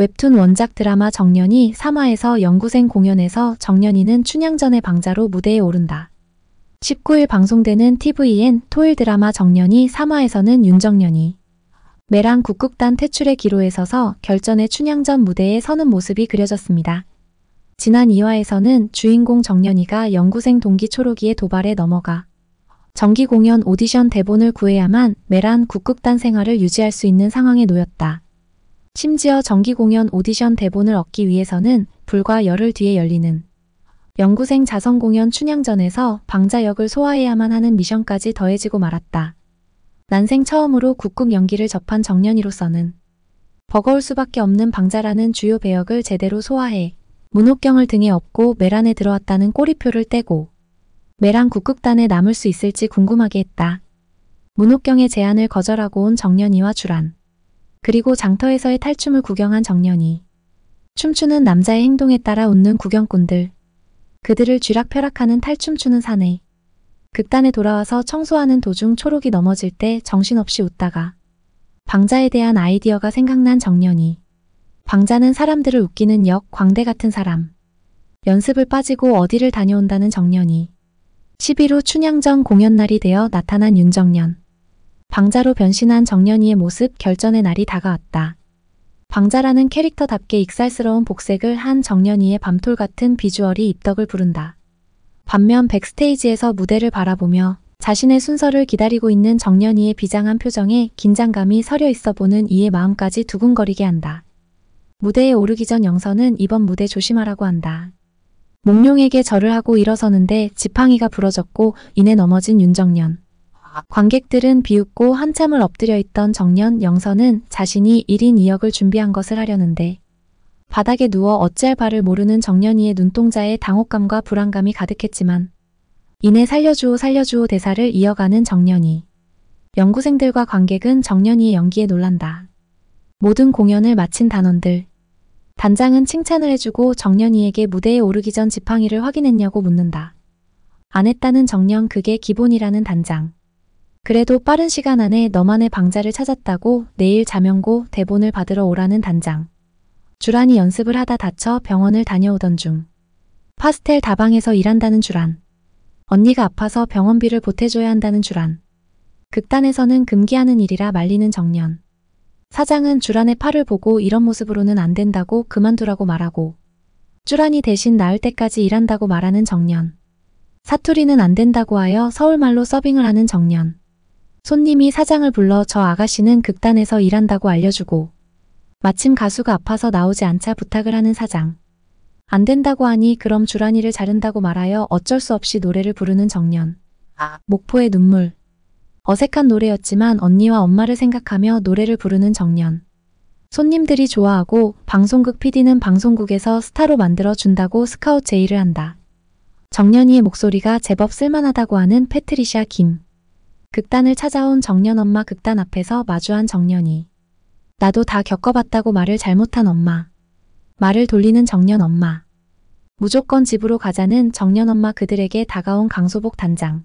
웹툰 원작 드라마 정년이 3화에서 연구생 공연에서 정년이는 춘향전의 방자로 무대에 오른다. 19일 방송되는 TVN 토일 드라마 정년이 3화에서는 윤정년이 메랑국극단 퇴출의 기로에 서서 결전의 춘향전 무대에 서는 모습이 그려졌습니다. 지난 2화에서는 주인공 정년이가 연구생 동기 초록이의 도발에 넘어가 정기 공연 오디션 대본을 구해야만 메란 국극단 생활을 유지할 수 있는 상황에 놓였다. 심지어 정기 공연 오디션 대본을 얻기 위해서는 불과 열흘 뒤에 열리는 연구생 자선 공연 춘향전에서 방자역을 소화해야만 하는 미션까지 더해지고 말았다. 난생 처음으로 국극 연기를 접한 정년이로서는 버거울 수밖에 없는 방자라는 주요 배역을 제대로 소화해 문옥경을 등에 업고 메란에 들어왔다는 꼬리표를 떼고 메란 국극단에 남을 수 있을지 궁금하게 했다. 문옥경의 제안을 거절하고 온 정년이와 주란. 그리고 장터에서의 탈춤을 구경한 정년이 춤추는 남자의 행동에 따라 웃는 구경꾼들 그들을 쥐락펴락하는 탈춤추는 사내 극단에 돌아와서 청소하는 도중 초록이 넘어질 때 정신없이 웃다가 방자에 대한 아이디어가 생각난 정년이 방자는 사람들을 웃기는 역 광대 같은 사람 연습을 빠지고 어디를 다녀온다는 정년이 11호 춘향전 공연날이 되어 나타난 윤정년 방자로 변신한 정년이의 모습 결전의 날이 다가왔다. 방자라는 캐릭터답게 익살스러운 복색을 한정년이의 밤톨 같은 비주얼이 입덕을 부른다. 반면 백스테이지에서 무대를 바라보며 자신의 순서를 기다리고 있는 정년이의 비장한 표정에 긴장감이 서려 있어 보는 이의 마음까지 두근거리게 한다. 무대에 오르기 전 영선은 이번 무대 조심하라고 한다. 몽룡에게 절을 하고 일어서는데 지팡이가 부러졌고 이내 넘어진 윤정년 관객들은 비웃고 한참을 엎드려 있던 정년 영선은 자신이 1인 2역을 준비한 것을 하려는데 바닥에 누워 어찌할 바를 모르는 정년이의 눈동자에 당혹감과 불안감이 가득했지만 이내 살려주오 살려주오 대사를 이어가는 정년이 연구생들과 관객은 정년이의 연기에 놀란다. 모든 공연을 마친 단원들 단장은 칭찬을 해주고 정년이에게 무대에 오르기 전 지팡이를 확인했냐고 묻는다. 안 했다는 정년 그게 기본이라는 단장. 그래도 빠른 시간 안에 너만의 방자를 찾았다고 내일 자명고 대본을 받으러 오라는 단장. 주란이 연습을 하다 다쳐 병원을 다녀오던 중. 파스텔 다방에서 일한다는 주란. 언니가 아파서 병원비를 보태줘야 한다는 주란. 극단에서는 금기하는 일이라 말리는 정년. 사장은 주란의 팔을 보고 이런 모습으로는 안 된다고 그만두라고 말하고 주란이 대신 나을 때까지 일한다고 말하는 정년. 사투리는 안 된다고 하여 서울말로 서빙을 하는 정년. 손님이 사장을 불러 저 아가씨는 극단에서 일한다고 알려주고 마침 가수가 아파서 나오지 않자 부탁을 하는 사장. 안 된다고 하니 그럼 주란이를 자른다고 말하여 어쩔 수 없이 노래를 부르는 정년. 아. 목포의 눈물. 어색한 노래였지만 언니와 엄마를 생각하며 노래를 부르는 정년. 손님들이 좋아하고 방송국 PD는 방송국에서 스타로 만들어 준다고 스카웃 제의를 한다. 정년이의 목소리가 제법 쓸만하다고 하는 패트리샤 김. 극단을 찾아온 정년 엄마 극단 앞에서 마주한 정년이 나도 다 겪어봤다고 말을 잘못한 엄마 말을 돌리는 정년 엄마 무조건 집으로 가자는 정년 엄마 그들에게 다가온 강소복 단장